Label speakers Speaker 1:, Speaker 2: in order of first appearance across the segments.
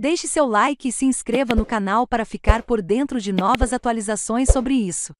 Speaker 1: Deixe seu like e se inscreva no canal para ficar por dentro de novas atualizações sobre isso.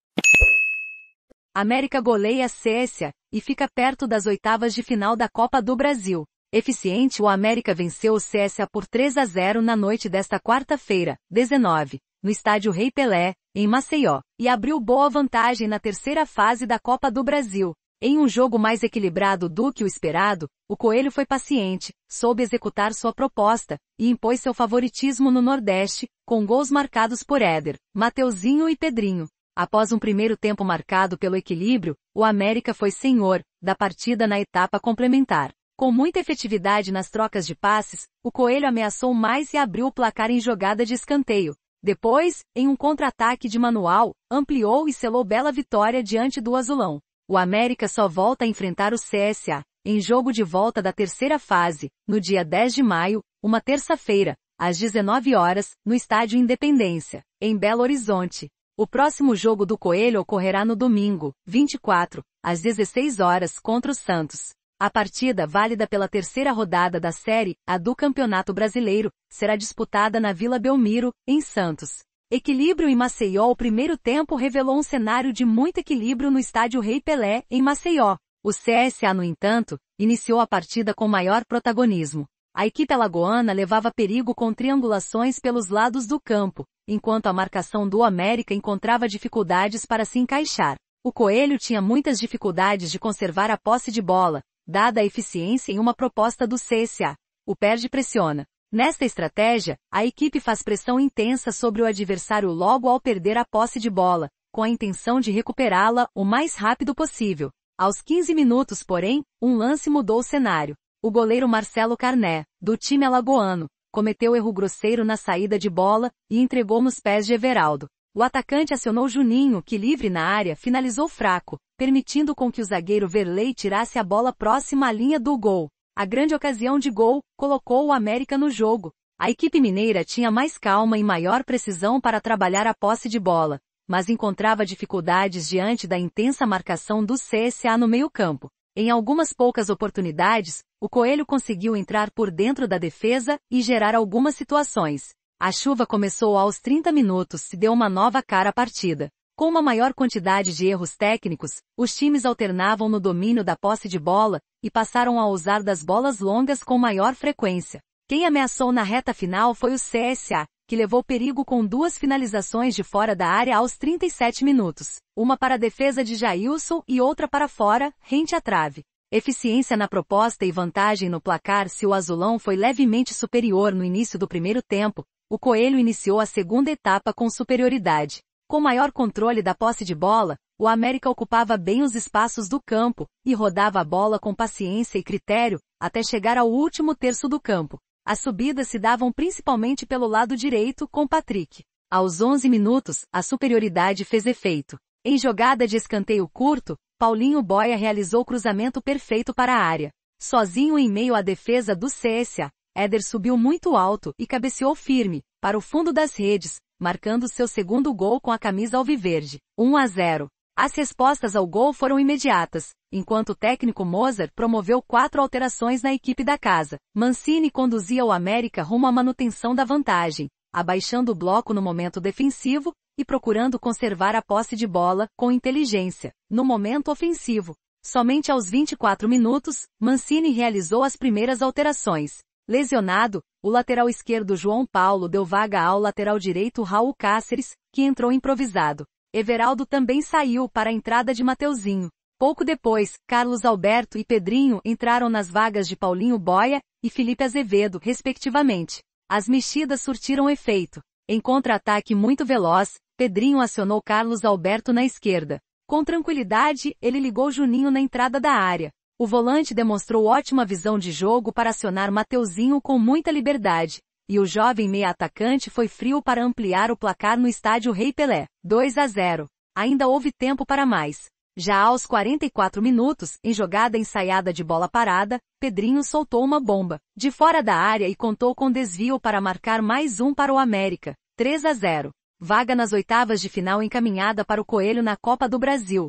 Speaker 1: América goleia a Cécia e fica perto das oitavas de final da Copa do Brasil. Eficiente, o América venceu o CSA por 3 a 0 na noite desta quarta-feira, 19, no estádio Rei Pelé, em Maceió, e abriu boa vantagem na terceira fase da Copa do Brasil. Em um jogo mais equilibrado do que o esperado, o Coelho foi paciente, soube executar sua proposta, e impôs seu favoritismo no Nordeste, com gols marcados por Éder, Mateuzinho e Pedrinho. Após um primeiro tempo marcado pelo equilíbrio, o América foi senhor da partida na etapa complementar. Com muita efetividade nas trocas de passes, o Coelho ameaçou mais e abriu o placar em jogada de escanteio. Depois, em um contra-ataque de manual, ampliou e selou bela vitória diante do Azulão o América só volta a enfrentar o CSA, em jogo de volta da terceira fase, no dia 10 de maio, uma terça-feira, às 19 horas, no Estádio Independência, em Belo Horizonte. O próximo jogo do Coelho ocorrerá no domingo, 24, às 16 horas contra o Santos. A partida, válida pela terceira rodada da Série A do Campeonato Brasileiro, será disputada na Vila Belmiro, em Santos. Equilíbrio em Maceió O primeiro tempo revelou um cenário de muito equilíbrio no estádio Rei Pelé, em Maceió. O CSA, no entanto, iniciou a partida com maior protagonismo. A equipe alagoana levava perigo com triangulações pelos lados do campo, enquanto a marcação do América encontrava dificuldades para se encaixar. O Coelho tinha muitas dificuldades de conservar a posse de bola, dada a eficiência em uma proposta do CSA. O perde pressiona, Nesta estratégia, a equipe faz pressão intensa sobre o adversário logo ao perder a posse de bola, com a intenção de recuperá-la o mais rápido possível. Aos 15 minutos, porém, um lance mudou o cenário. O goleiro Marcelo Carné, do time alagoano, cometeu erro grosseiro na saída de bola e entregou nos pés de Everaldo. O atacante acionou Juninho, que livre na área, finalizou fraco, permitindo com que o zagueiro Verley tirasse a bola próxima à linha do gol. A grande ocasião de gol colocou o América no jogo. A equipe mineira tinha mais calma e maior precisão para trabalhar a posse de bola, mas encontrava dificuldades diante da intensa marcação do CSA no meio-campo. Em algumas poucas oportunidades, o Coelho conseguiu entrar por dentro da defesa e gerar algumas situações. A chuva começou aos 30 minutos e deu uma nova cara à partida. Com uma maior quantidade de erros técnicos, os times alternavam no domínio da posse de bola e passaram a usar das bolas longas com maior frequência. Quem ameaçou na reta final foi o CSA, que levou perigo com duas finalizações de fora da área aos 37 minutos, uma para a defesa de Jailson e outra para fora, rente à trave. Eficiência na proposta e vantagem no placar se o azulão foi levemente superior no início do primeiro tempo, o Coelho iniciou a segunda etapa com superioridade. Com maior controle da posse de bola, o América ocupava bem os espaços do campo e rodava a bola com paciência e critério até chegar ao último terço do campo. As subidas se davam principalmente pelo lado direito com Patrick. Aos 11 minutos, a superioridade fez efeito. Em jogada de escanteio curto, Paulinho Boya realizou cruzamento perfeito para a área. Sozinho em meio à defesa do CSA, Éder subiu muito alto e cabeceou firme, para o fundo das redes, marcando seu segundo gol com a camisa alviverde, 1 a 0. As respostas ao gol foram imediatas, enquanto o técnico Mozart promoveu quatro alterações na equipe da casa. Mancini conduzia o América rumo à manutenção da vantagem, abaixando o bloco no momento defensivo e procurando conservar a posse de bola com inteligência no momento ofensivo. Somente aos 24 minutos, Mancini realizou as primeiras alterações, Lesionado, o lateral esquerdo João Paulo deu vaga ao lateral direito Raul Cáceres, que entrou improvisado. Everaldo também saiu para a entrada de Mateuzinho. Pouco depois, Carlos Alberto e Pedrinho entraram nas vagas de Paulinho Boia e Felipe Azevedo, respectivamente. As mexidas surtiram efeito. Em contra-ataque muito veloz, Pedrinho acionou Carlos Alberto na esquerda. Com tranquilidade, ele ligou Juninho na entrada da área. O volante demonstrou ótima visão de jogo para acionar Mateuzinho com muita liberdade, e o jovem meia-atacante foi frio para ampliar o placar no estádio Rei Pelé, 2 a 0. Ainda houve tempo para mais. Já aos 44 minutos, em jogada ensaiada de bola parada, Pedrinho soltou uma bomba, de fora da área e contou com desvio para marcar mais um para o América, 3 a 0. Vaga nas oitavas de final encaminhada para o Coelho na Copa do Brasil.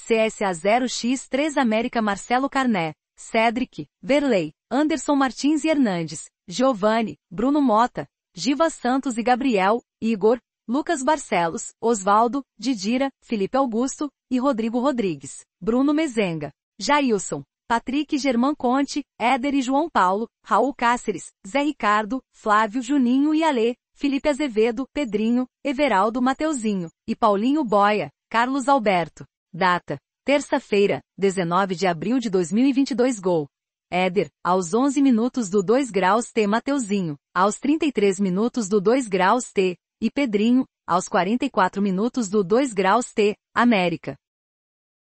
Speaker 1: CSA 0x3 América Marcelo Carné, Cedric, Verley, Anderson Martins e Hernandes, Giovanni, Bruno Mota, Giva Santos e Gabriel, Igor, Lucas Barcelos, Osvaldo, Didira, Felipe Augusto e Rodrigo Rodrigues, Bruno Mezenga, Jailson, Patrick Germán Conte, Éder e João Paulo, Raul Cáceres, Zé Ricardo, Flávio Juninho e Alê, Felipe Azevedo, Pedrinho, Everaldo Mateuzinho e Paulinho Boia, Carlos Alberto. Data: terça-feira, 19 de abril de 2022. Gol. Éder, aos 11 minutos do 2 graus T. Mateuzinho, aos 33 minutos do 2 graus T. E Pedrinho, aos 44 minutos do 2 graus T. América.